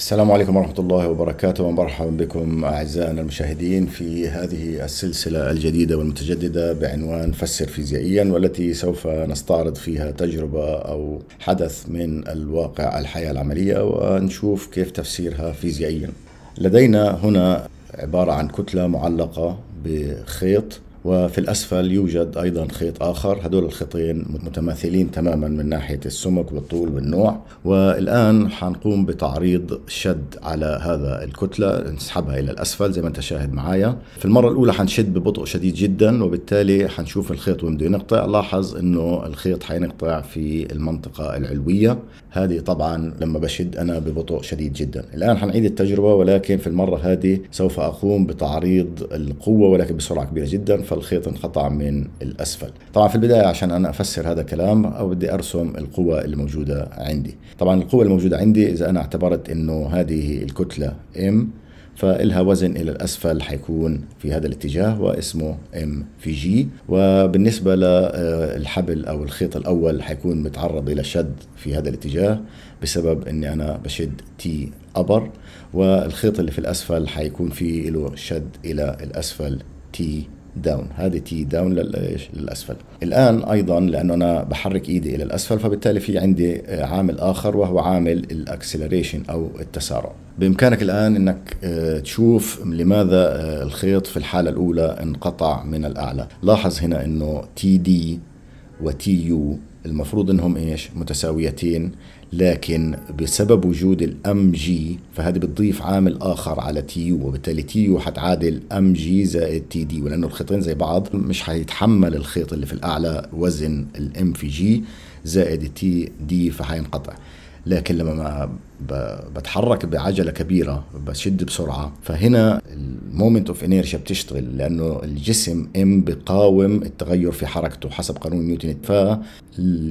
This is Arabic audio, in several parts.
السلام عليكم ورحمة الله وبركاته ومرحبا بكم أعزائنا المشاهدين في هذه السلسلة الجديدة والمتجددة بعنوان فسر فيزيائيا والتي سوف نستعرض فيها تجربة أو حدث من الواقع الحياة العملية ونشوف كيف تفسيرها فيزيائيا لدينا هنا عبارة عن كتلة معلقة بخيط وفي الأسفل يوجد أيضا خيط آخر هدول الخيطين متماثلين تماما من ناحية السمك والطول والنوع والآن حنقوم بتعريض شد على هذا الكتلة نسحبها إلى الأسفل زي ما أنت شاهد معايا في المرة الأولى حنشد ببطء شديد جدا وبالتالي حنشوف الخيط وين بده ينقطع لاحظ أنه الخيط حينقطع في المنطقة العلوية هذه طبعا لما بشد أنا ببطء شديد جدا الآن حنعيد التجربة ولكن في المرة هذه سوف أقوم بتعريض القوة ولكن بسرعة كبيرة جدا ف فالخيط انقطع من الأسفل طبعا في البداية عشان أنا أفسر هذا الكلام أو بدي أرسم القوة الموجودة عندي طبعا القوة الموجودة عندي إذا أنا اعتبرت أنه هذه الكتلة M فإلها وزن إلى الأسفل حيكون في هذا الاتجاه واسمه ام في جي وبالنسبة للحبل أو الخيط الأول حيكون متعرض إلى شد في هذا الاتجاه بسبب أني أنا بشد تي أبر والخيط اللي في الأسفل حيكون فيه له شد إلى الأسفل تي داون هذه تي داون للاسفل الان ايضا لانه انا بحرك ايدي الى الاسفل فبالتالي في عندي عامل اخر وهو عامل الاكسلريشن او التسارع بامكانك الان انك آه، تشوف لماذا آه، الخيط في الحاله الاولى انقطع من الاعلى لاحظ هنا انه تي دي وتي يو المفروض انهم ايش متساويتين لكن بسبب وجود الام جي فهذه بتضيف عامل اخر على تي يو وبالتالي تي يو حتعادل ام جي زائد تي دي ولانه الخيطين زي بعض مش حيتحمل الخيط اللي في الاعلى وزن الام في جي زائد التي دي فحينقطع لكن لما بتحرك بعجله كبيره بشد بسرعه فهنا المومنت اوف انيرشيا بتشتغل لانه الجسم ام بقاوم التغير في حركته حسب قانون نيوتن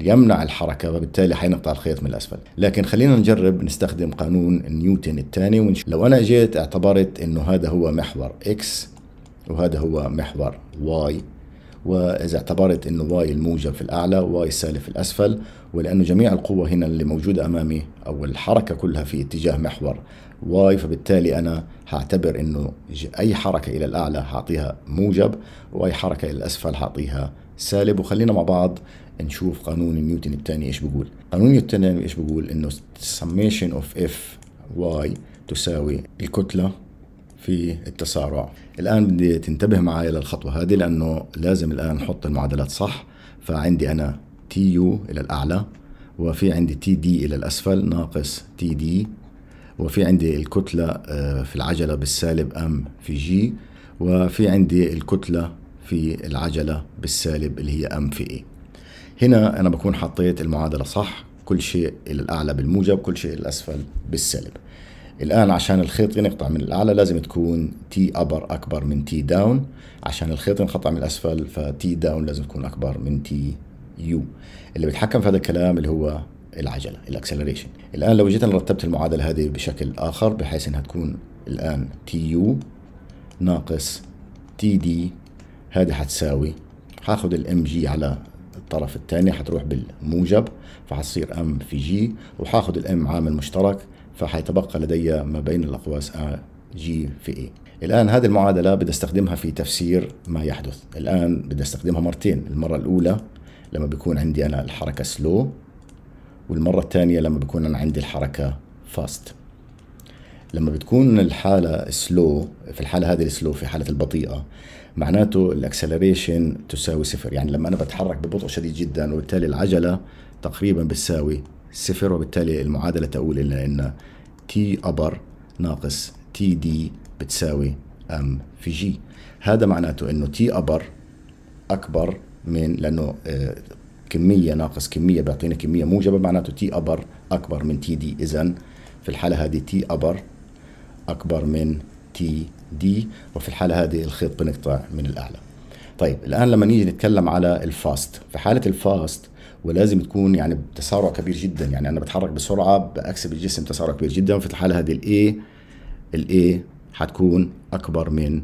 يمنع الحركه وبالتالي حينقطع الخيط من الاسفل لكن خلينا نجرب نستخدم قانون نيوتن الثاني ونش... لو انا جيت اعتبرت انه هذا هو محور اكس وهذا هو محور واي وإذا اعتبرت أنه واي الموجب في الأعلى واي السالب في الأسفل ولأنه جميع القوة هنا اللي موجودة أمامي أو الحركة كلها في اتجاه محور واي فبالتالي أنا هعتبر أنه أي حركة إلى الأعلى هعطيها موجب وأي حركة إلى الأسفل هعطيها سالب وخلينا مع بعض نشوف قانون نيوتن الثاني ايش بيقول قانون نيوتن الثاني ايش بيقول انه summation of f y تساوي الكتلة في التسارع الآن بدي تنتبه معي للخطوة هذه لأنه لازم الآن نحط المعادلات صح فعندي أنا تي يو إلى الأعلى وفي عندي تي دي إلى الأسفل ناقص تي دي وفي عندي الكتلة آه، في العجلة بالسالب أم في جي وفي عندي الكتلة في العجلة بالسالب اللي هي أم في إيه هنا أنا بكون حطيت المعادلة صح كل شيء إلى الأعلى بالموجب كل شيء إلى الأسفل بالسالب الآن عشان الخيط ينقطع من الأعلى لازم تكون تي أبر أكبر من تي داون عشان الخيط ينقطع من الأسفل فتي داون لازم تكون أكبر من تي يو اللي بيتحكم في هذا الكلام اللي هو العجلة الأكسلريشن الآن لو جيت أنا رتبت المعادلة هذه بشكل آخر بحيث إنها تكون الآن تي يو ناقص تي دي هذه حتساوي هاخد الام جي على الطرف الثاني حتروح بالموجب فحتصير ام في جي وحاخد الام عامل مشترك فحيتبقى لدي ما بين الأقواس A G في A e. الان هذه المعادله بدي استخدمها في تفسير ما يحدث الان بدي استخدمها مرتين المره الاولى لما بيكون عندي انا الحركه سلو والمره الثانيه لما بيكون انا عندي الحركه فاست لما بتكون الحاله سلو في الحاله هذه السلو في حاله البطيئه معناته الاكسلريشن تساوي صفر يعني لما انا بتحرك ببطء شديد جدا وبالتالي العجله تقريبا بتساوي صفر وبالتالي المعادلة تقول لنا إن تي أبر ناقص تي دي بتساوي ام في جي هذا معناته انه تي ابر اكبر من لانه آه، كميه ناقص كميه بيعطينا كميه موجبه معناته تي ابر اكبر من تي دي اذا في الحاله هذه تي ابر اكبر من تي دي وفي الحاله هذه الخيط بنقطع من الاعلى طيب الان لما نيجي نتكلم على الفاست في حاله الفاست ولازم تكون يعني بتسارع كبير جدا يعني انا بتحرك بسرعه باكسب الجسم تسارع كبير جدا في الحاله هذه الاي الاي حتكون اكبر من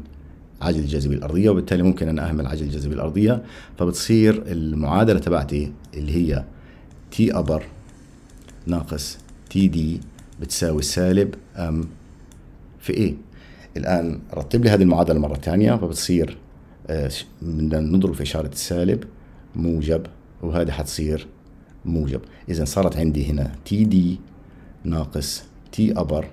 عجل الجاذبيه الارضيه وبالتالي ممكن انا اهمل عجل الجاذبيه الارضيه فبتصير المعادله تبعتي اللي هي تي ابر ناقص تي دي بتساوي سالب ام في ايه الان رتب لي هذه المعادله مره ثانيه فبتصير آه، بدنا نضرب في إشارة السالب موجب وهذه حتصير موجب إذا صارت عندي هنا تي دي ناقص تي أبر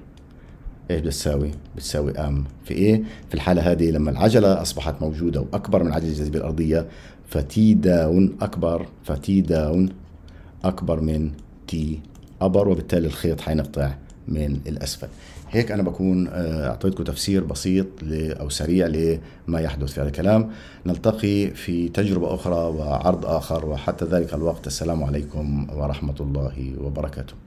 ايش بتساوي؟ بتساوي ام في ايه؟ في الحاله هذه لما العجله اصبحت موجوده واكبر من عجله الجاذبيه الارضيه فتي داون اكبر فتي داون اكبر من تي ابر وبالتالي الخيط حينقطع من الاسفل هيك انا بكون آه، اعطيتكم تفسير بسيط او سريع لما يحدث في هذا الكلام نلتقي في تجربه اخرى وعرض اخر وحتى ذلك الوقت السلام عليكم ورحمه الله وبركاته